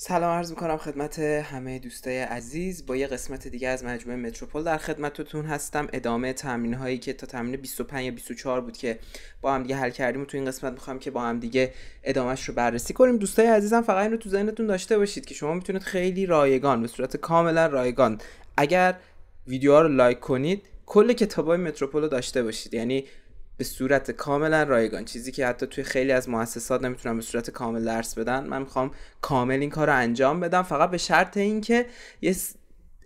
سلام عرض میکنم خدمت همه دوستای عزیز با یه قسمت دیگه از مجموعه متروپول در خدمتتون هستم ادامه تمرین هایی که تا تمرین 25 یا 24 بود که با هم دیگه حل کردیم و تو این قسمت میخوام که با هم دیگه ادامهش رو بررسی کنیم دوستای عزیزم فقط این رو تو ذهنتون داشته باشید که شما میتونید خیلی رایگان به صورت کاملا رایگان اگر ویدیوها رو لایک کنید کل کتابای متروپول رو داشته باشید یعنی به صورت کاملا رایگان چیزی که حتی توی خیلی از مؤسسات نمیتونن به صورت کامل درس بدن من میخوام کامل این کار رو انجام بدم فقط به شرط اینکه یه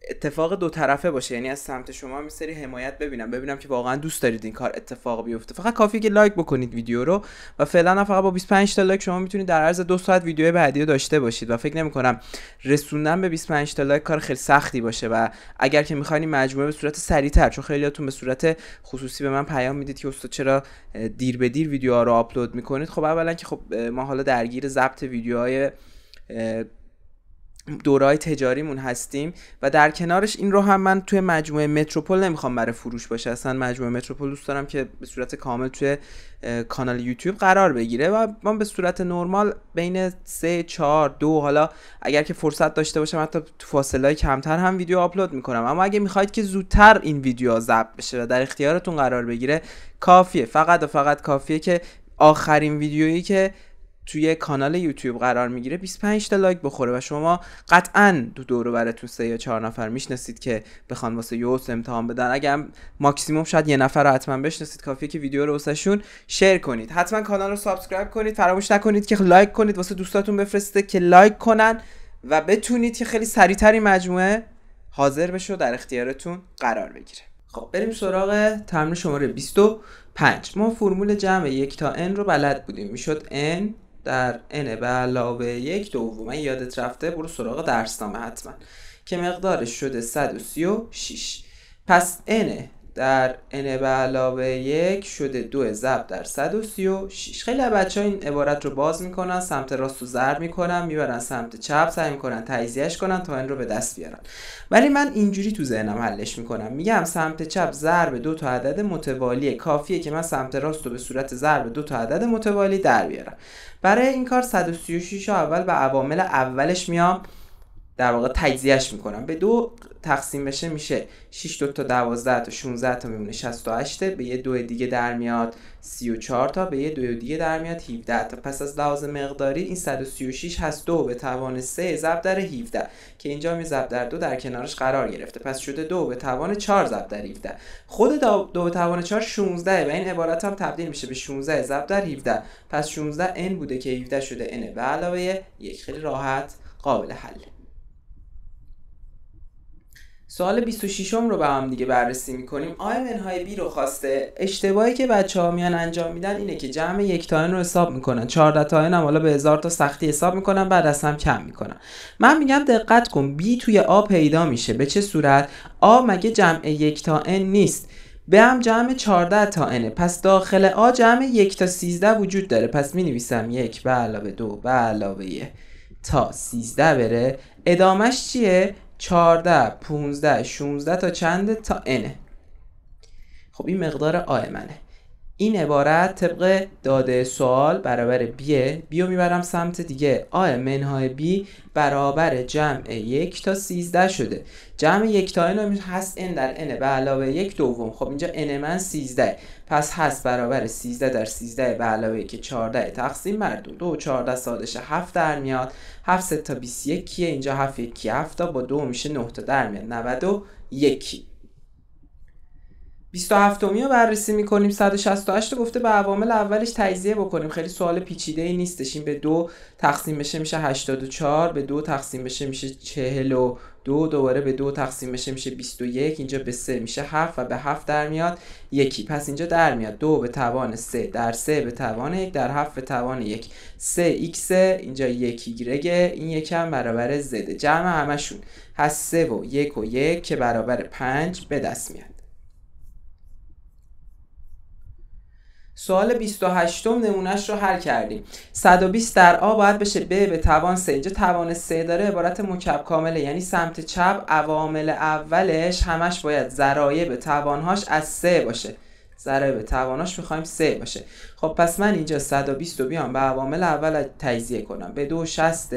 اتفاق دو طرفه باشه یعنی از سمت شما می سری حمایت ببینم ببینم که واقعا دوست دارید این کار اتفاق بیفته فقط کافیه که لایک بکنید ویدیو رو و فعلا فقط با 25 تا لایک شما میتونید در عرض دو ساعت ویدیو بعدی رو داشته باشید و فکر نمی کنم رسوندن به 25 تا لایک کار خیلی سختی باشه و اگر که میخواین مجموعه به صورت سریعتر چون خیلیاتون به صورت خصوصی به من پیام میدید که استاد چرا دیر به دیر ویدیوها رو آپلود میکنید خب اولا که خب ما حالا درگیر ضبط ویدیوهای دورای تجاریمون هستیم و در کنارش این رو هم من توی مجموعه متروپول نمیخوام برای فروش باشه اصلا مجموعه متروپول دوست دارم که به صورت کامل توی کانال یوتیوب قرار بگیره و من به صورت نرمال بین 3 4 دو حالا اگر که فرصت داشته باشم حتی تو فاصله کمتر هم ویدیو آپلود میکنم اما اگه میخواید که زودتر این ویدیو ضبط بشه و در اختیارتون قرار بگیره کافیه فقط و فقط کافیه که آخرین ویدیویی که توی کانال یوتیوب قرار میگیره 25 تا لایک بخوره و شما قطعا دو دور براتون سه یا چهار نفر میشناسید که بخوان واسه یوس امتحان بدن اگر ماکسیموم شاید یه نفر رو حتما بشناسید کافیه که ویدیو رو واسهشون شیر کنید حتما کانال رو سابسکرایب کنید فراموش نکنید که لایک کنید واسه دوستاتون بفرسته که لایک کنن و بتونید که خیلی سریعتر مجموعه حاضر بشه و در اختیارتون قرار بگیره خب بریم سراغ تمرین شماره 25 ما فرمول جمع یک تا n رو بلد بودیم میشد n در N به علاوه یک دوم یادت رفته برو سراغ درسنامه حتما که مقدارش شده 136 پس n در n به علاوه یک شده دو ضرب در 136 خیلی بچه ها این عبارت رو باز میکنن سمت راست رو ضرب میکنن میبرن سمت چپ سعی میکنن تجزیهش کنن تا این رو به دست بیارن ولی من اینجوری تو ذهنم حلش میکنم میگم سمت چپ ضرب دو تا عدد متوالیه کافیه که من سمت راست رو به صورت ضرب دو تا عدد متوالی در بیارم برای این کار 136 اول به عوامل اولش میام در واقع تجزیهش میکنم به دو تقسیم بشه میشه 6 دو تا 12 تا 16 تا میمونه 68 به یه دو دیگه در میاد 34 تا به یه دو دیگه در میاد 17 تا پس از لحاظ مقداری این 136 هست دو به توان 3 ضرب در 17 که اینجا می ضرب در دو در کنارش قرار گرفته پس شده دو به توان 4 ضرب در 17 خود دو به توان 4 16 و این عبارت هم تبدیل میشه به 16 ضرب در 17 پس 16 n بوده که 17 شده n به علاوه یک خیلی راحت قابل حله سوال 26 رو به هم دیگه بررسی میکنیم آی منهای بی رو خواسته اشتباهی که بچه ها میان انجام میدن اینه که جمع یک تاین رو حساب میکنن 14 تاین هم حالا به هزار تا سختی حساب میکنن بعد از هم کم میکنن من میگم دقت کن بی توی آ پیدا میشه به چه صورت آ مگه جمع یک تاین نیست به هم جمع 14 تا اینه. پس داخل آ جمع یک تا 13 وجود داره پس می نویسم یک به علاوه دو به علاوه تا 13 بره ادامش چیه؟ 14 15 16 تا چنده تا n خب این مقدار آ منه این عبارت طبق داده سوال برابر بیه بیو میبرم سمت دیگه آ منهای بی برابر جمع یک تا سیزده شده جمع یک تا این هست n در n به علاوه یک دوم خب اینجا n من سیزده پس هست برابر سیزده در سیزده به علاوه که چارده تقسیم بر دو دو چارده سادش هفت در میاد هفت تا بیس یکیه اینجا هفت یکی هفت با دو میشه نه تا در میاد 91 یکی 27 رو بررسی میکنیم 168 رو گفته به عوامل اولش تجزیه بکنیم خیلی سوال پیچیده ای نیستش این به دو تقسیم بشه میشه 84 به دو تقسیم بشه میشه 42 دوباره به دو تقسیم بشه میشه 21 اینجا به 3 میشه 7 و به 7 در میاد یکی پس اینجا در میاد 2 به توان 3 در 3 به توان 1 در 7 به توان 1 3 x اینجا 1 گرگ این یکم برابر زده جمع همشون هست 3 و 1 و 1 که برابر 5 به دست میاد سوال 28 نمونهش رو حل کردیم 120 در آ باید بشه ب به توان سه اینجا توان سه داره عبارت مکب کامله یعنی سمت چپ عوامل اولش همش باید ذرایع به توانهاش از سه باشه ضرب به تواناش میخوایم سه باشه خب پس من اینجا 120 رو بیام به عوامل اول تجزیه کنم به دو 60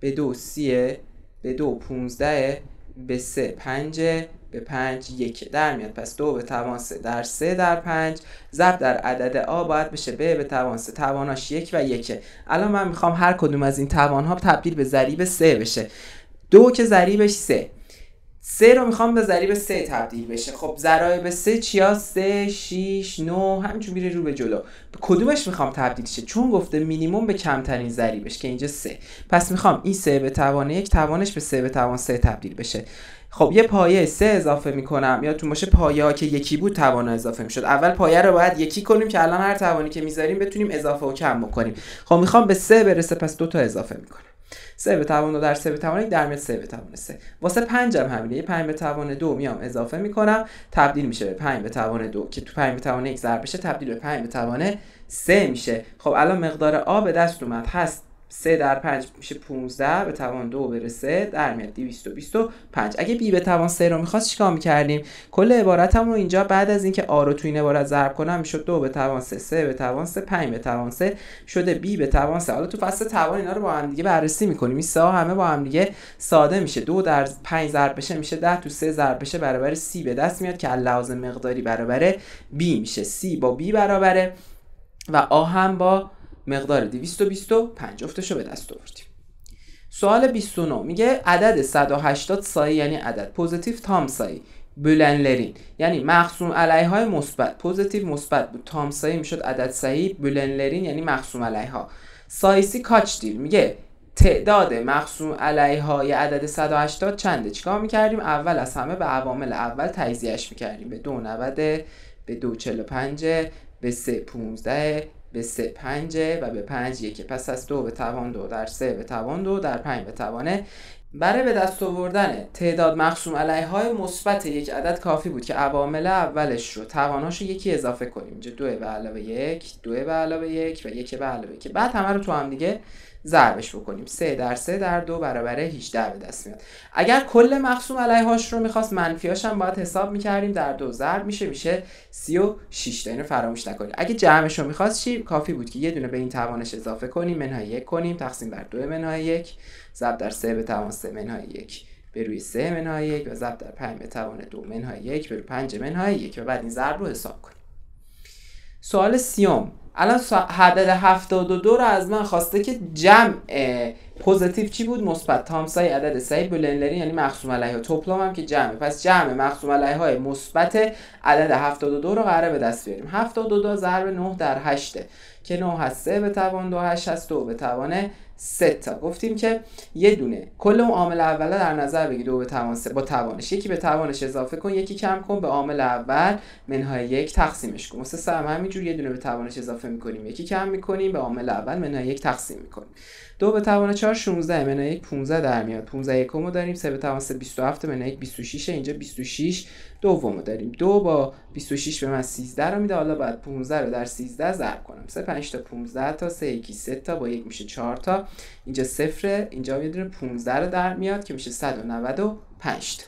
به دو 30 به دو 15 به سه پنجه به 5 یک در میاد پس دو به توان سه در سه در 5 ضرب در عدد آ باید بشه به به توان سه تواناش یک و یکه الان من میخوام هر کدوم از این توان ها تبدیل به ضریب سه بشه دو که ضریبش سه سه رو میخوام به ضریب سه تبدیل بشه خب به سه چیا سه، 6 9 همینجور میره رو به جلو به کدومش میخوام تبدیل شه چون گفته مینیمم به کمترین ضریبش که اینجا سه. پس میخوام این سه به توان یک توانش به سه به توان سه تبدیل بشه خب یه پایه سه اضافه میکنم یادتون باشه پایه ها که یکی بود توان اضافه میشد اول پایه رو باید یکی کنیم که الان هر توانی که میذاریم بتونیم اضافه و کم بکنیم خب میخوام به سه برسه پس دو تا اضافه میکنم سه به توان دو در سه به توان یک در سه به توان سه واسه پنجم هم همینه یه پنج به توان دو میام اضافه میکنم تبدیل میشه به پنج به توان دو که تو پنج به توان یک ضرب بشه تبدیل به پنج به توان سه میشه خب الان مقدار آب به دست اومد هست 3 در 5 میشه 15 به توان 2 برسه در میاد 225 اگه بی به توان 3 رو میخواست چیکار میکردیم کل عبارتمو اینجا بعد از اینکه آ رو تو این عبارت ضرب کنم میشد 2 به توان 3 3 به توان 3 5 به توان 3 شده بی به توان 3 حالا تو فصل توان اینا رو با هم دیگه بررسی میکنیم این سه همه با هم دیگه ساده میشه 2 در 5 ضرب بشه میشه 10 تو 3 ضرب بشه برابر c به دست میاد که لحاظ مقداری برابر b میشه c با b برابره و آ هم با مقدار 225 افتش رو به دست آوردیم سوال 29 میگه عدد 180 سایی یعنی عدد پوزیتیو تام سایی بلنلرین یعنی مخصوم علیه های مثبت پوزیتیو مثبت بود تام سایی میشد عدد صحیح بلنلرین یعنی مخصوم علیه ها سایسی کاچ دیل میگه تعداد مخصوم علیه های عدد 180 چنده چیکار میکردیم اول از همه به عوامل اول تجزیهش میکردیم به 290 به 245 به 315 به سه پنجه و به پنج یکه پس از دو به توان دو در سه به توان دو در پنج به توانه برای به دست آوردن تعداد مخصوم علیه های مثبت یک عدد کافی بود که عوامل اولش رو تواناش یکی اضافه کنیم اینجا دو به علاوه یک دو به علاوه یک و یک به علاوه یک بعد همه رو تو هم دیگه ضربش بکنیم 3 در 3 در 2 برابر 18 به دست میاد اگر کل مقسوم علیهاش رو میخواست منفیاش هم باید حساب میکردیم در دو ضرب میشه میشه 36 اینو فراموش نکنید اگه جمعش رو میخواست چی کافی بود که یه دونه به این توانش اضافه کنیم منهای 1 کنیم تقسیم بر 2 منهای 1 ضرب در 3 به توان 3 منهای 1 به روی 3 منهای 1 و ضرب در 5 به توان 2 منهای 1 به روی 5 منهای 1 و بعد این ضرب رو حساب کنیم سوال سیوم الان عدد 72 رو از من خواسته که جمع پوزتیو چی بود مثبت تامسای عدد سعی بلندری یعنی مخصوم علیه ها توپلام هم که جمعه پس جمع مخصوم علیه های مثبت عدد 72 رو قراره به دست بیاریم 72 ضرب 9 در 8 که 9 هست 3 به توان 2 8 هست 2 به توان سه تا گفتیم که یه دونه کل اون عامل اوله در نظر بگی دو به توان سه با توانش یکی به توانش اضافه کن یکی کم کن به عامل اول منهای یک تقسیمش کن مثل سم همینجور یه دونه به توانش اضافه میکنیم یکی کم میکنیم به عامل اول منهای یک تقسیم میکنیم دو به توان 4 16 منهای 1 15 در میاد 15 یکم داریم سه به توان 3 27 منهای 26 اینجا 26 دوم رو داریم دو با 26 به من 13 رو میده حالا باید 15 رو در 13 ضرب کنم 3 5 تا 15 تا 3 1 3 تا با 1 میشه 4 تا اینجا صفر اینجا یه دونه 15 رو در میاد که میشه 195 تا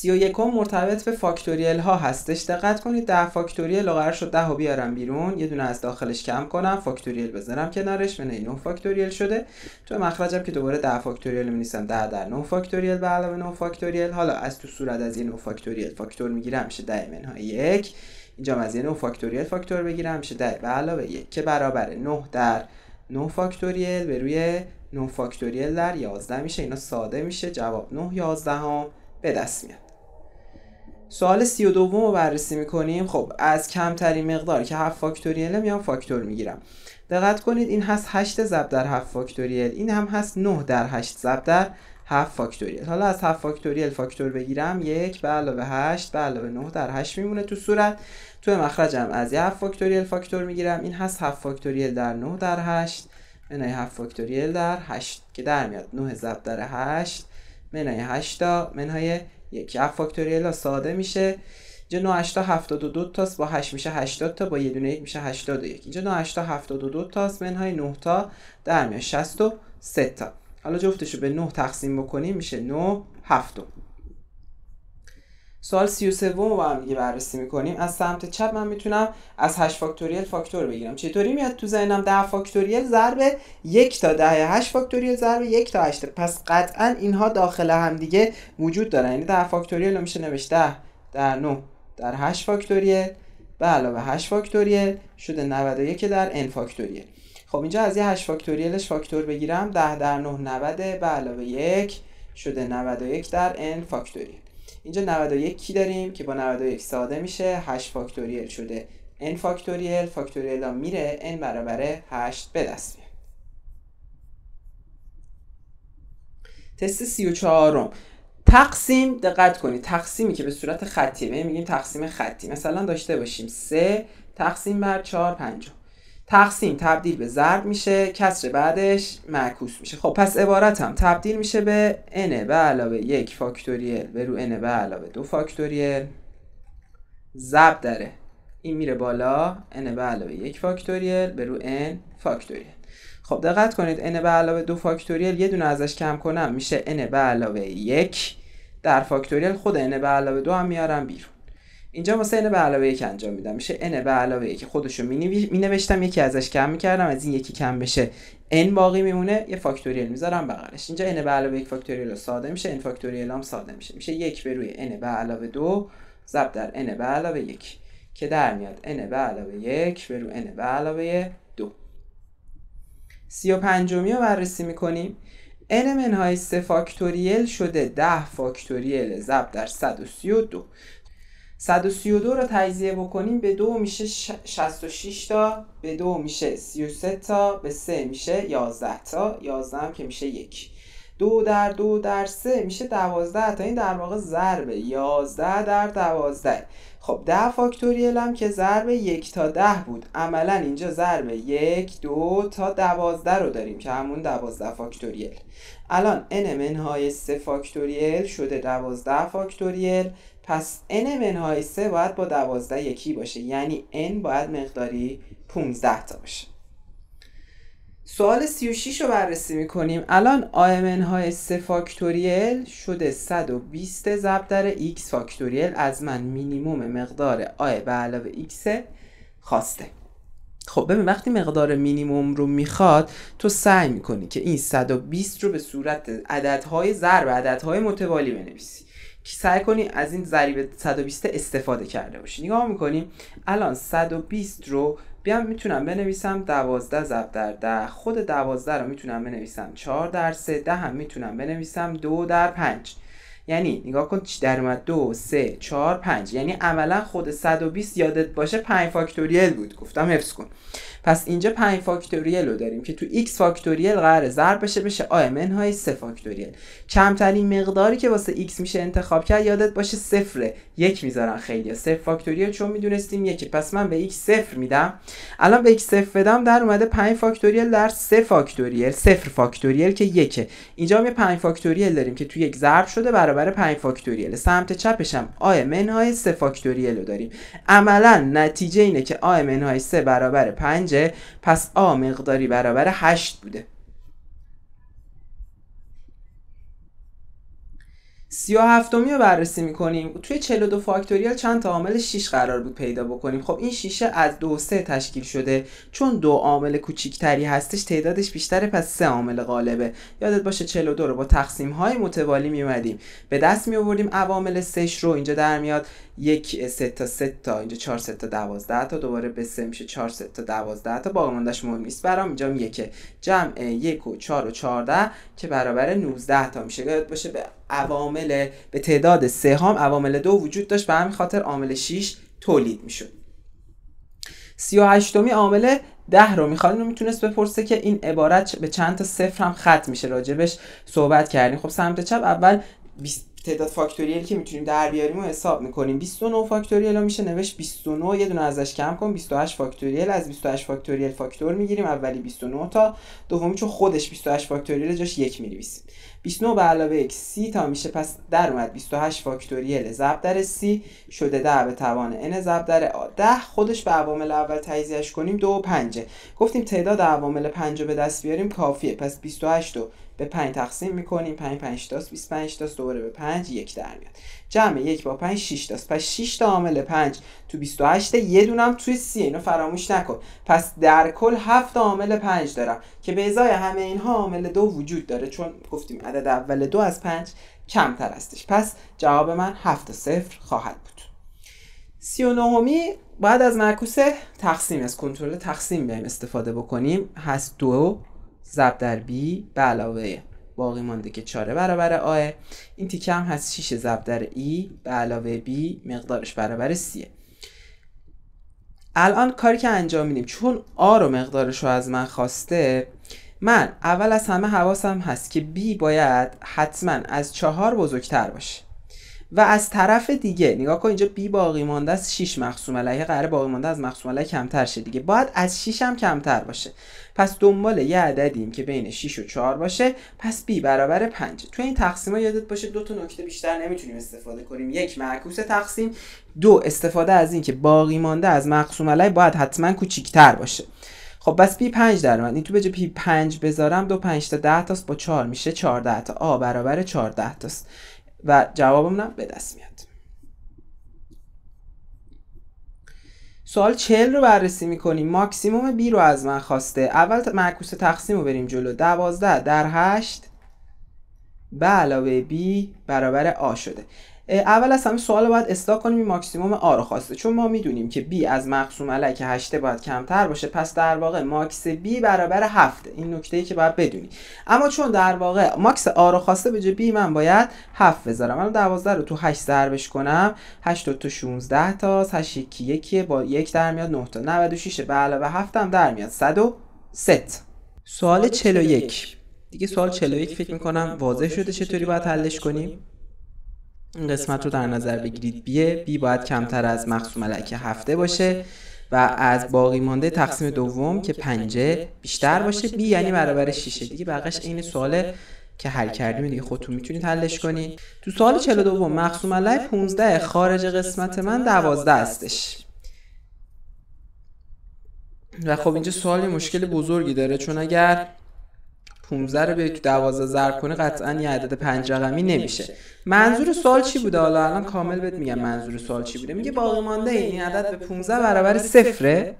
31 و یکم مرتبط به فاکتوریل ها هستش دقت کنید ده فاکتوریل رو قرار شد ده رو بیارم بیرون یه دونه از داخلش کم کنم فاکتوریل بذارم کنارش من 9 فاکتوریل شده تو مخرجم که دوباره ده فاکتوریل می نیستم ده در 9 فاکتوریل به علاوه 9 فاکتوریل حالا از تو صورت از این 9 فاکتوریل فاکتور میگیرم میشه 10 منهای یک اینجا از یه 9 فاکتوریل فاکتور بگیرم میشه 10 به علاوه یک که برابر 9 در 9 فاکتوریل به روی 9 فاکتوریل در 11 میشه اینا ساده میشه جواب 9 11 هم به دست میاد سوال سی و دوم رو بررسی میکنیم خب از کمترین مقدار که 7 فاکتوریل میام فاکتور میگیرم دقت کنید این هست 8 ضرب در 7 فاکتوریل این هم هست 9 در 8 ضرب در 7 فاکتوریل حالا از 7 فاکتوریل فاکتور بگیرم 1 به علاوه 8 به علاوه 9 در 8 میمونه تو صورت تو مخرجم از 7 فاکتوریل فاکتور میگیرم این هست 7 فاکتوریل در 9 در 8 منهای 7 فاکتوریل در 8 که در میاد 9 ضرب در 8 منهای 8 تا منهای یک اف فاکتوریال ساده میشه اینجا 9 تا 72 تاست با 8 میشه 80 تا با یه دونه 1 میشه 81 اینجا 9 تا 72 تاست منهای 9 تا در میاد 63 تا حالا جفتش رو به 9 تقسیم بکنیم میشه 9 7 سوال 33 رو با هم دیگه بررسی میکنیم از سمت چپ من میتونم از 8 فاکتوریل فاکتور بگیرم چطوری میاد تو ذهنم 10 فاکتوریل ضرب 1 تا 10 8 فاکتوریل ضرب 1 تا 8 پس قطعا اینها داخل هم دیگه وجود دارن یعنی 10 فاکتوریل رو میشه نوشت 10 در 9 در 8 فاکتوریل به علاوه 8 فاکتوریل شده 91 در n فاکتوریل خب اینجا از یه 8 فاکتوریلش فاکتور بگیرم 10 در 9 90 به علاوه 1 شده 91 در n فاکتوریل اینجا 91 کی داریم که با 91 ساده میشه 8 فاکتوریل شده n فاکتوریل فاکتوریل ها میره n برابر 8 به دست میاد تست 34 م تقسیم دقت کنید تقسیمی که به صورت خطی میگیم تقسیم خطی مثلا داشته باشیم 3 تقسیم بر 4 پنجم تقسیم تبدیل به ضرب میشه کسر بعدش معکوس میشه خب پس هم تبدیل میشه به n به علاوه یک فاکتوریل به رو n به علاوه دو فاکتوریل ضرب داره این میره بالا n به علاوه یک فاکتوریل به رو n فاکتوریل خب دقت کنید n به علاوه دو فاکتوریل یه دونه ازش کم کنم میشه n به علاوه یک در فاکتوریل خود n به علاوه دو هم میارم بیرون اینجا مثلا n به علاوه 1 انجام میدم میشه n به علاوه 1 خودشو مینویش مینوشتم یکی ازش کم میکردم از این یکی کم بشه n باقی میمونه یه فاکتوریل میذارم بغلش اینجا n به علاوه 1 فاکتوریل ساده میشه n فاکتوریل ساده میشه میشه 1 بر روی n به علاوه 2 ضرب در n به علاوه 1 که در میاد n به علاوه 1 بر روی n به علاوه 2 35میو بررسی میکنیم n منهای 3 فاکتوریل شده 10 فاکتوریل ضرب در 132 132 رو تجزیه بکنیم به دو میشه 66 تا به دو میشه 33 تا به سه میشه 11 تا 11 هم که میشه یک دو در دو در سه میشه دوازده تا این در واقع ضربه 11 در دوازده خب ده فاکتوریل هم که ضرب یک تا ده بود عملا اینجا ضربه یک دو تا دوازده رو داریم که همون دوازده فاکتوریل الان n منهای سه فاکتوریل شده دوازده فاکتوریل پس n منهای 3 باید با 12 یکی باشه یعنی n باید مقداری 15 تا باشه سوال 36 رو بررسی میکنیم الان a های 3 فاکتوریل شده 120 ضرب در x فاکتوریل از من مینیموم مقدار A به علاوه x خواسته خب ببین وقتی مقدار مینیموم رو میخواد تو سعی میکنی که این 120 رو به صورت عددهای ضرب عددهای متوالی بنویسی سعی کنی از این ضریب 120 استفاده کرده باشی نگاه میکنیم الان 120 رو بیام میتونم بنویسم 12 ضرب در 10 خود 12 رو میتونم بنویسم 4 در 3 10 هم میتونم بنویسم 2 در 5 یعنی نگاه کن در اومد 2 3 4 5 یعنی عملا خود 120 یادت باشه 5 فاکتوریل بود گفتم حفظ کن پس اینجا 5 فاکتوریل رو داریم که تو x فاکتوریل قرار ضرب بشه بشه من منهای 3 فاکتوریل کمترین مقداری که واسه x میشه انتخاب کرد یادت باشه صفره یک میذارن خیلی صفر فاکتوریل چون میدونستیم یکی پس من به x صفر میدم الان به x صفر بدم در اومده 5 فاکتوریل در 3 فاکتوریل صفر فاکتوریل که یکه اینجا هم 5 فاکتوریل داریم که تو یک ضرب شده برای برابر 5 فاکتوریل سمت چپش هم آ منهای 3 فاکتوریل رو داریم عملا نتیجه اینه که آ منهای 3 برابر 5 پس آ مقداری برابر 8 بوده 37 هفتمی رو بررسی میکنیم توی 42 فاکتوریال چند تا عامل 6 قرار بود پیدا بکنیم خب این شیشه از دو سه تشکیل شده چون دو عامل کوچیکتری هستش تعدادش بیشتره پس سه عامل غالبه یادت باشه دو رو با تقسیم های متوالی میومدیم به دست می آوردیم عوامل سش رو اینجا در میاد یک سه تا سه تا اینجا 4 سه تا 12 تا دوباره به سه میشه 4 سه تا 12 تا باقی ماندهش مهم برام اینجا میگه که جمع یک و 4 و 14 که برابر 19 تا میشه یاد باشه به عوامل به تعداد سه هم عوامل دو وجود داشت به همین خاطر عامل 6 تولید میشد 38 می عامل 10 رو میخواد اینو میتونست بپرسه که این عبارت به چند تا صفر هم خط میشه راجبش صحبت کردیم خب سمت چپ اول 20 تعداد فاکتوریل که میتونیم در بیاریم و حساب میکنیم 29 فاکتوریل رو میشه نوشت 29 یه دونه ازش کم کن 28 فاکتوریل از 28 فاکتوریل فاکتور میگیریم اولی 29 تا دومی چون خودش 28 فاکتوریل جاش یک مینویسیم 29 به علاوه 1 30 تا میشه پس در اومد 28 فاکتوریل ضرب در 30 شده در به توان n ضرب در 10 خودش به عوامل اول تجزیهش کنیم 2 و 5 گفتیم تعداد عوامل 5 به دست بیاریم کافیه پس 28 و به 5 تقسیم میکنیم 5 5 تا 25 تاست دوباره به 5 یک در میاد جمع یک با 5 6 تاست پس 6 تا عامل 5 تو 28 یه دونم توی 30 اینو فراموش نکن پس در کل 7 عامل 5 دارم که به ازای همه اینها عامل دو وجود داره چون گفتیم عدد اول دو از 5 کمتر هستش پس جواب من 7 0 خواهد بود 39 بعد از معکوس تقسیم از کنترل تقسیم بیایم استفاده بکنیم هست دو ضرب در b به علاوه باقی مانده که 4 برابر آه این تیکه هم هست 6 ضرب در e به علاوه b مقدارش برابر سیه. الان کاری که انجام میدیم چون آ رو مقدارش رو از من خواسته من اول از همه حواسم هست که b باید حتما از چهار بزرگتر باشه و از طرف دیگه نگاه کن اینجا بی باقی مانده از 6 مخصوم علیه قرار باقی مانده از مخصوم علیه کمتر شه دیگه باید از 6 هم کمتر باشه پس دنبال یه عددیم که بین 6 و 4 باشه پس b برابر 5 تو این تقسیم ها یادت باشه دو تا نکته بیشتر نمیتونیم استفاده کنیم یک معکوس تقسیم دو استفاده از این که باقی مانده از مقسوم علیه باید حتما کوچیک‌تر باشه خب پس پی 5 در اومد این تو بجا پی 5 بذارم دو 5 تا 10 تاست با 4 میشه 14 تا آ برابر 14 تاست و جوابمونم به دست میاد سوال چهل رو بررسی میکنیم ماکسیموم بی رو از من خواسته اول معکوس تقسیم رو بریم جلو دوازده در هشت به علاوه b برابر آ شده اول از همه سوال باید اصلاح کنیم این ماکسیموم رو خواسته چون ما میدونیم که b از مقسوم علک 8 باید کمتر باشه پس در واقع ماکس b برابر 7 این نکته ای که باید بدونی اما چون در واقع ماکس آ رو خواسته به جای b من باید 7 بذارم من 12 رو تو 8 ضربش کنم 8 تو 16 تا 8 1 1 با یک در میاد 9 تا 96 به و 7 هم در میاد 103 سوال 41 دیگه سوال 41 فکر می کنم واضح شده چطوری باید حلش کنیم این قسمت رو در نظر بگیرید بیه بی باید کمتر از مخصوم که هفته باشه و از باقی مانده تقسیم دوم که پنجه بیشتر باشه بی یعنی برابر شیشه دیگه بقیش این سواله که حل کردیم دیگه خودتون میتونید حلش کنید تو سوال دوم مخصوم علیه 15 خارج قسمت من دوازده هستش و خب اینجا سوال مشکل بزرگی داره چون اگر 15 رو به 12 ضرب کنی قطعا یه عدد پنج رقمی نمیشه منظور سوال چی بوده حالا الان کامل بهت میگم منظور سوال چی بوده میگه باقی مانده این عدد به 15 برابر صفره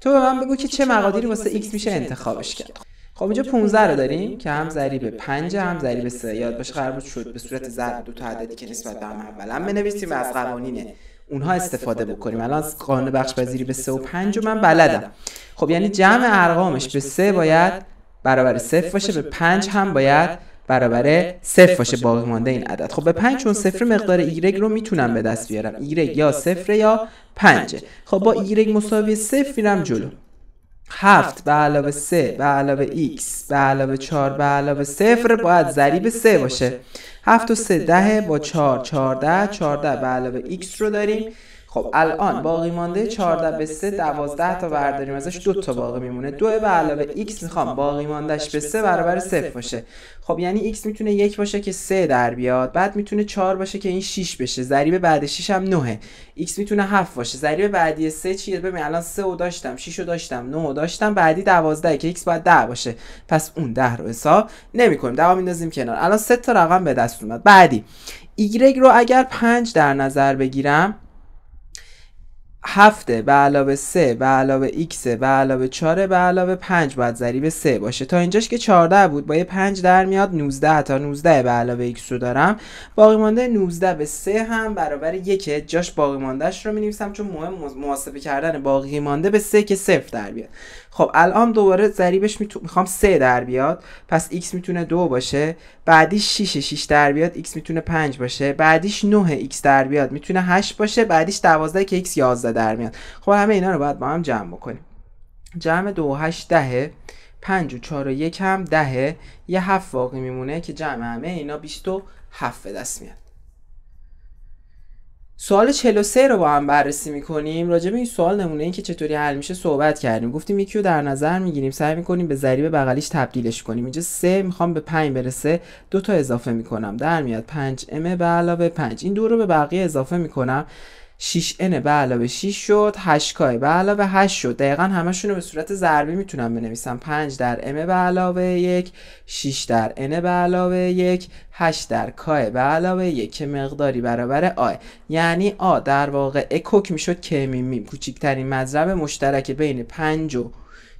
تو به من بگو که چه مقادیری واسه x میشه انتخابش کرد خب اینجا 15 رو داریم که هم ضریب 5 هم ضریب 3 یاد باشه قرار بود شد به صورت ضرب دو تا عددی که نسبت به هم اولا بنویسیم از قوانین اونها استفاده بکنیم الان قانون بخش پذیری به 3 و 5 من بلدم خب یعنی جمع ارقامش به 3 باید برابر صفر باشه به 5 هم باید برابر صفر باشه باقی مانده این عدد خب به 5 چون صفر مقدار ایگرگ رو میتونم به دست بیارم ایگرگ یا صفر یا 5 خب با خب ایگرگ مساوی صفر میرم جلو هفت به علاوه سه به علاوه ایکس به علاوه 4 به علاوه صفر باید ضریب سه باشه 7 و سه دهه با چار چارده چارده به علاوه x رو داریم خب،, خب الان باقی مانده 14 به 3 12 تا برداریم ازش دو تا باقی میمونه دو به علاوه x میخوام باقی ماندهش به 3 برابر 0 باشه خب یعنی x میتونه 1 باشه که 3 در بیاد بعد میتونه 4 باشه که این 6 بشه ضریب بعد 6 هم 9 x میتونه 7 باشه ضریب بعدی 3 چیه ببین الان 3 رو داشتم 6 رو داشتم 9 رو داشتم بعدی 12 که x باید 10 باشه پس اون 10 رو حساب کنیم دوام میندازیم کنار الان 3 تا رقم به دست اومد بعدی y رو اگر 5 در نظر بگیرم هفته به علاوه 3 به علاوه x به علاوه 4 به علاوه 5 باید ضریب 3 باشه تا اینجاش که 14 بود با یه 5 در میاد 19 تا 19 به علاوه x رو دارم باقی مانده 19 به 3 هم برابر 1 جاش باقی ماندهش رو می نویسم چون مهم محاسبه کردن باقی مانده به 3 که 0 در بیاد خب الان دوباره ضریبش میخوام 3 در بیاد پس x میتونه 2 باشه بعدیش 6 6 در بیاد x میتونه 5 باشه بعدیش 9 x در بیاد میتونه 8 باشه بعدیش 12 که x 11 در میاد خب همه اینا رو باید با هم جمع بکنیم جمع 2 و 8 دهه 5 و 4 و 1 هم دهه یه 7 واقعی میمونه که جمع همه اینا 27 دست میاد سوال 43 رو با هم بررسی میکنیم راجع به این سوال نمونه این که چطوری حل میشه صحبت کردیم گفتیم یکی رو در نظر میگیریم سعی میکنیم به ضریب بغلیش تبدیلش کنیم اینجا 3 میخوام به 5 برسه دو تا اضافه میکنم در میاد 5 m به علاوه 5 این دو رو به بقیه اضافه میکنم 6 n به علاوه 6 شد 8 k به علاوه 8 شد دقیقا همشون رو به صورت ضربی میتونم بنویسم 5 در m به علاوه 1 6 در n به علاوه 1 8 در k به علاوه 1 که مقداری برابر a یعنی a در واقع اکوک میشد که میمیم کوچکترین مضرب مشترک بین 5 و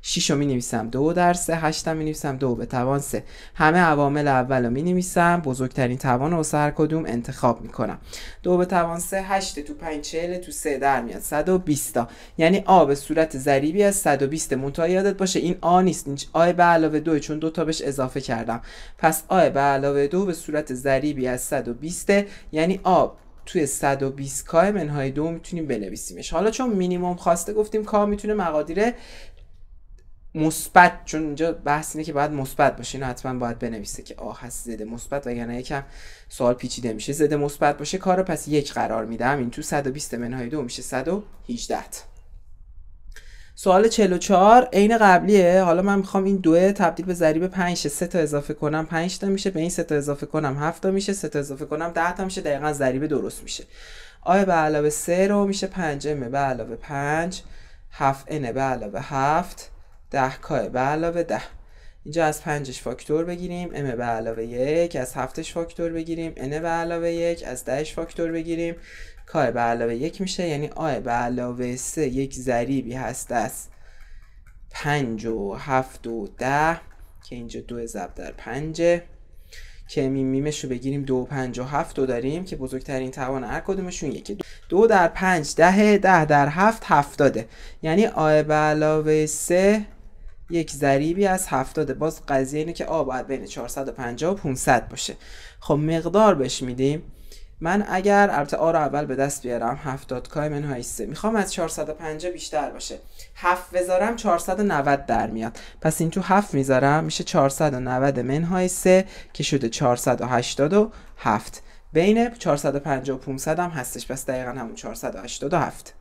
6 رو می نویسم 2 در 3 8 می نویسم 2 به توان 3 همه عوامل اول رو می نویسم بزرگترین توان رو سر کدوم انتخاب می کنم 2 به توان 3 8 تو 5 40 تو 3 در میاد 120 تا یعنی آ به صورت ضریبی از 120 منتها یادت باشه این آ نیست این آ به علاوه 2 چون دو تا بهش اضافه کردم پس آ به علاوه 2 به صورت ضریبی از 120 یعنی آ توی 120 کا منهای دو میتونیم بنویسیمش حالا چون مینیمم خواسته گفتیم کا میتونه مقادیر مثبت چون اینجا بحث اینه که باید مثبت باشه اینو حتما باید بنویسه که آه هست زده مثبت وگرنه یکم سوال پیچیده میشه زده مثبت باشه کار پس یک قرار میدم این تو 120 منهای دو میشه 118 سوال 44 عین قبلیه حالا من میخوام این دوه تبدیل به ضریب 5 سه تا اضافه کنم 5 تا میشه به این 3 تا اضافه کنم 7 تا میشه 3 تا اضافه کنم 10 تا میشه دقیقا ضریب درست میشه آ به علاوه 3 رو میشه 5 به علاوه 5 7 ن به علاوه 7 کاه به علاوه ده اینجا از پنجش فاکتور بگیریم ام به علاوه یک از هفتش فاکتور بگیریم ان به علاوه یک از دهش فاکتور بگیریم کاه به علاوه یک میشه یعنی a به علاوه سه یک ضریبی هست از پنج و هفت و ده که اینجا دو زب در پنجه که میمیمش رو بگیریم دو و پنج و هفت دو داریم که بزرگترین توان هر کدومشون یکی دو, دو در پنج دهه ده در هفت هفتاده یعنی آه به علاوه سه یک ضریبی از 70 باز قضیه اینه که آ باید بین 450 و 500 باشه خب مقدار بهش میدیم من اگر البته آ رو اول به دست بیارم 70 کای من 3 میخوام از 450 بیشتر باشه 7 بذارم 490 در میاد پس این تو 7 میذارم میشه 490 من 3 که شده 487 بین 450 و 500 هم هستش پس دقیقا همون 487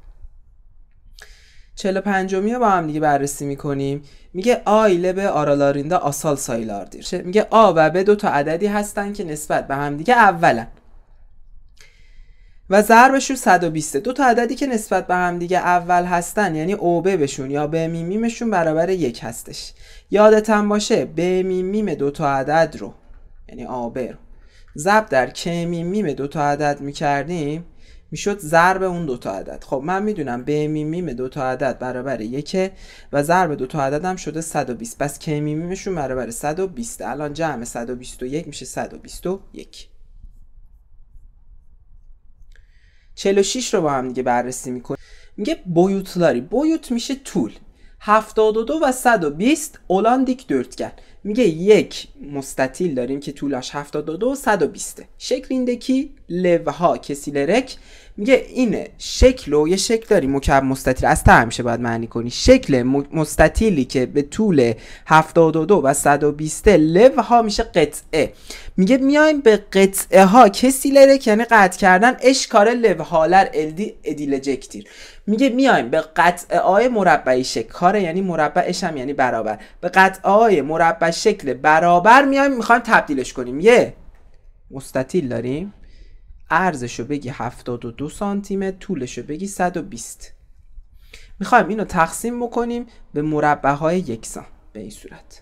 چهل پنجمی با هم دیگه بررسی میکنیم میگه آیله به آرالاریندا آسال سایلاردیر میگه آ و به دو تا عددی هستن که نسبت به هم دیگه اولن و ضربشون 120 دو تا عددی که نسبت به هم دیگه اول هستن یعنی اوبه بشون یا به میمیمشون برابر یک هستش یادتم باشه به میمیم دو تا عدد رو یعنی آبه رو ضرب در که میمیم دو تا عدد میکردیم میشد ضرب اون دوتا عدد خب من میدونم به میمیم دوتا عدد برابر یکه و ضرب دوتا عدد هم شده 120 پس که میمیمشون برابر 120 الان جمع 121 میشه 121 46 رو با هم دیگه بررسی میکنیم میگه بیوتلاری. بیوت میشه طول 72 و 120 اولاندیک دörtgen میگه یک مستطیل داریم که طولش 72 120 شکل ایندکی لوها کسیلرک میگه اینه شکل و یه شکل داری مکعب مستطیل از همیشه باید معنی کنی شکل مستطیلی که به طول 72 و 120 لو ها میشه قطعه میگه میایم به قطعه ها کسی لره یعنی قطع کردن اشکار لو هالر الدی ادیلجکتیر میگه میایم به قطعه های مربعی شکاره یعنی مربعش هم یعنی برابر به قطعه های مربع شکل برابر میایم میخوایم تبدیلش کنیم یه مستطیل داریم ارزش رو بگی 72 سانتی متر طولش رو بگی 120 میخوایم اینو تقسیم بکنیم به مربع های یکسان به این صورت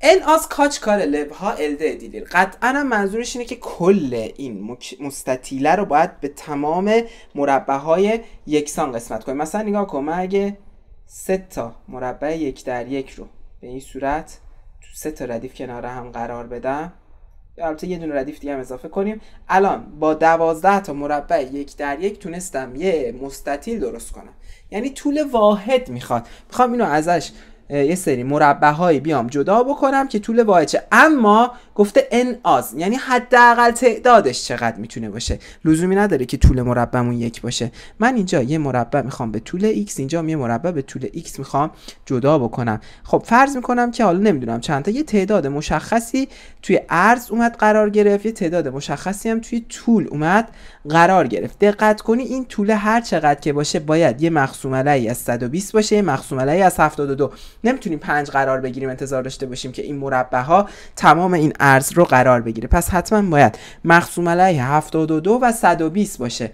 ان از کاچ کار لبها الده دیدیر قطعا منظورش اینه که کل این مستطیله رو باید به تمام مربع های یکسان قسمت کنیم مثلا نگاه کن من اگه سه تا مربع یک در یک رو به این صورت تو سه تا ردیف کنار هم قرار بدم البته یه دونه ردیف دیگه هم اضافه کنیم الان با دوازده تا مربع یک در یک تونستم یه مستطیل درست کنم یعنی طول واحد میخواد میخوام اینو ازش یه سری مربع هایی بیام جدا بکنم که طول واحدشه اما گفته ان آز یعنی حداقل تعدادش چقدر میتونه باشه لزومی نداره که طول مربعمون یک باشه من اینجا یه مربع میخوام به طول x اینجا یه مربع به طول x میخوام جدا بکنم خب فرض میکنم که حالا نمیدونم چند تا یه تعداد مشخصی توی عرض اومد قرار گرفت یه تعداد مشخصی هم توی طول اومد قرار گرفت دقت کنی این طول هر چقدر که باشه باید یه مقسوم علی از 120 باشه یه مخصوم از 72 نمیتونیم پنج قرار بگیریم انتظار داشته باشیم که این مربع ها تمام این ارز رو قرار بگیره پس حتما باید مخصوم علیه 72 و 120 باشه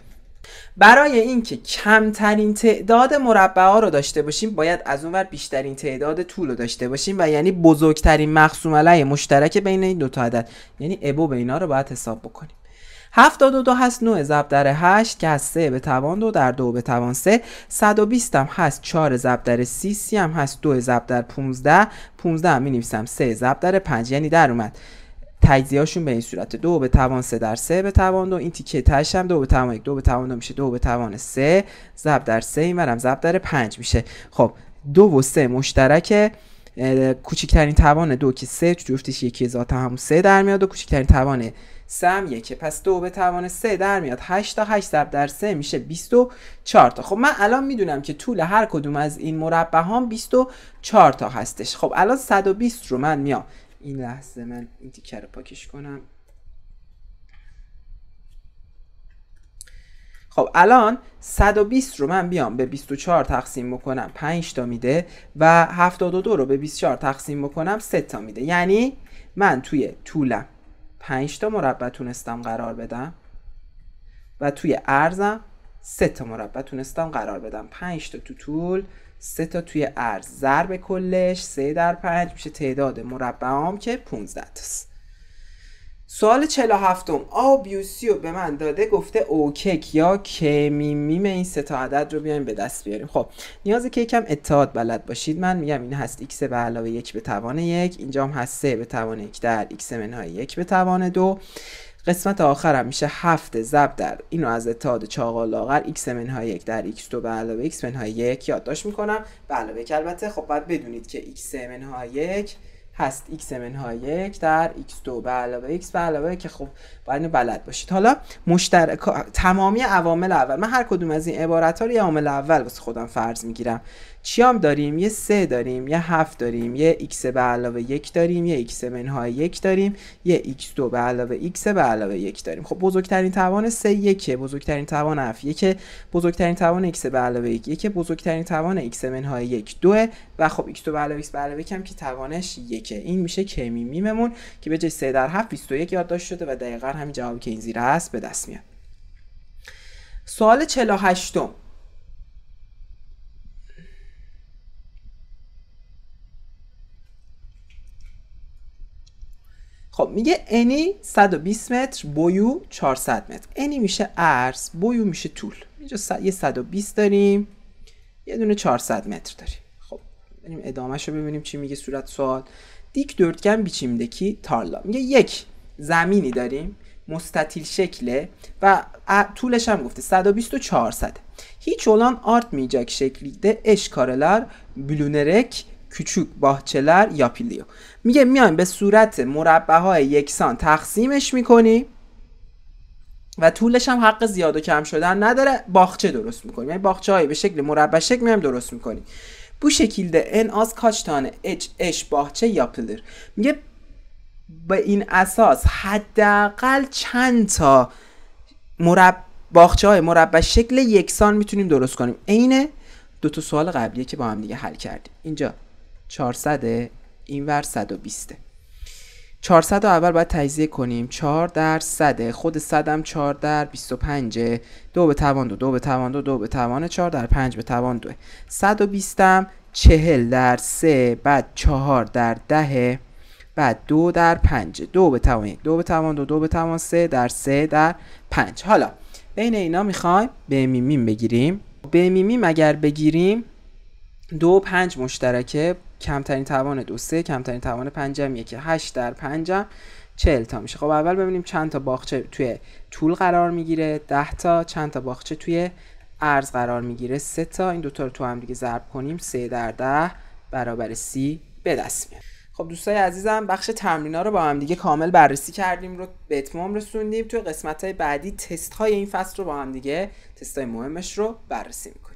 برای اینکه کمترین تعداد مربع ها رو داشته باشیم باید از اونور بیشترین تعداد طول رو داشته باشیم و یعنی بزرگترین مخصوم علیه مشترک بین این دوتا عدد یعنی ابو به اینا رو باید حساب بکنیم 72 هست 9 ضرب در 8 که از 3 به توان 2 در 2 به توان 3 120 هم هست 4 ضرب در 30 هم هست 2 ضرب در 15 15 هم می نویسم 3 ضرب در 5 یعنی در اومد تجزیهاشون به این صورت 2 به توان 3 در 3 به توان 2 این تیکه تش هم 2 به توان 1 2 به توان 2 میشه 2 به توان 3 ضرب در 3 این برم ضرب در 5 میشه خب 2 و 3 مشترک کوچکترین توان 2 که 3 جفتش 1 ذات هم 3 در میاد و کوچکترین توان سه یکه پس دو به توان سه در میاد 8 تا 8 ضرب در سه میشه 24 تا خب من الان میدونم که طول هر کدوم از این مربع هم 24 تا هستش خب الان 120 رو من میام این لحظه من این تیکر رو پاکش کنم خب الان 120 رو من بیام به 24 تقسیم بکنم 5 تا میده و 72 رو به 24 تقسیم بکنم 3 تا میده یعنی من توی طولم پنج تا مربع تونستم قرار بدم و توی عرضم سه تا مربع تونستم قرار بدم 5 تا تو طول سه تا توی عرض ضرب کلش سه در پنج میشه تعداد مربعام که 15 است سوال 47 هفتم آبیوسیو به من داده گفته اوکک یا کمیمیم این سه تا عدد رو بیایم به دست بیاریم خب نیازه که یکم اتحاد بلد باشید من میگم این هست x به علاوه یک به توان یک اینجا هم هست سه به توان یک در x منهای یک به توان دو قسمت آخرم میشه هفت زب در اینو از اتحاد چاقا لاغر x منهای یک در x دو به علاوه x منهای یک یادداشت میکنم به علاوه البته خب بدونید که x منهای یک هست x منهای یک در x دو به علاوه x به علاوه که خب باید بلد باشید حالا مشترک تمامی عوامل اول من هر کدوم از این عبارت ها رو یه عامل اول واسه خودم فرض میگیرم چی هم داریم یه سه داریم یه هفت داریم یه x به علاوه یک داریم یه x منهای یک داریم یه x2 به علاوه x به علاوه یک داریم خب بزرگترین توان سه یکه بزرگترین توان f یکه بزرگترین توان x به علاوه یک یکه بزرگترین توان x منهای یک دو و خب x2 به علاوه x به که توانش یکه این میشه کمی میممون که به جای سه در 7 21 یادداشت شده و دقیقا همین جوابی که این زیر هست به دست میاد سوال 48 خب میگه انی 120 متر بویو 400 متر انی میشه عرض بویو میشه طول اینجا یه 120 داریم یه دونه 400 متر داریم خب بریم ادامهش رو ببینیم چی میگه صورت سوال دیک بیچیم بیچیمدکی تارلا میگه یک زمینی داریم مستطیل شکله و طولش هم گفته 120 و 400 هیچ olan آرت که şekilde eş kareler بلونرک یا یاپیلیو. میگه میایم به صورت مربع های یکسان تقسیمش میکنی و طولش هم حق زیاد و کم شدن نداره باخچه درست میکنیم یعنی باخچه های به شکل مربع شکل میایم درست میکنیم Bu شکل ده az kaç tane میگه به این اساس حداقل چند تا مرب باخچه های مربع شکل یکسان میتونیم درست کنیم عین دو تا سوال قبلیه که با هم دیگه حل کردیم اینجا 400 این ور 120 400 اول باید تجزیه کنیم 4 در 100 خود 100 هم 4 در 25 2 به توان 2 2 به توان 2 2 به توان 4 در 5 به توان 2 120 هم 40 در 3 بعد 4 در 10 بعد 2 در 5 2 به توان 1 2 به توان 2 2 به توان 3 در 3 در 5 حالا بین اینا میخوایم به میمیم بگیریم به میمیم اگر بگیریم دو پنج مشترکه کمترین توان دو سه کمترین توان پنجم یکی هشت در پنجم چهل تا میشه خب اول ببینیم چند تا باخچه توی طول قرار میگیره ده تا چند تا باخچه توی عرض قرار میگیره سه تا این دوتا رو تو هم دیگه ضرب کنیم سه در ده برابر سی به دست خب دوستای عزیزم بخش تمرین ها رو با هم دیگه کامل بررسی کردیم رو به اتمام رسوندیم توی قسمت های بعدی تست های این فصل رو با هم دیگه تست های مهمش رو بررسی میکنیم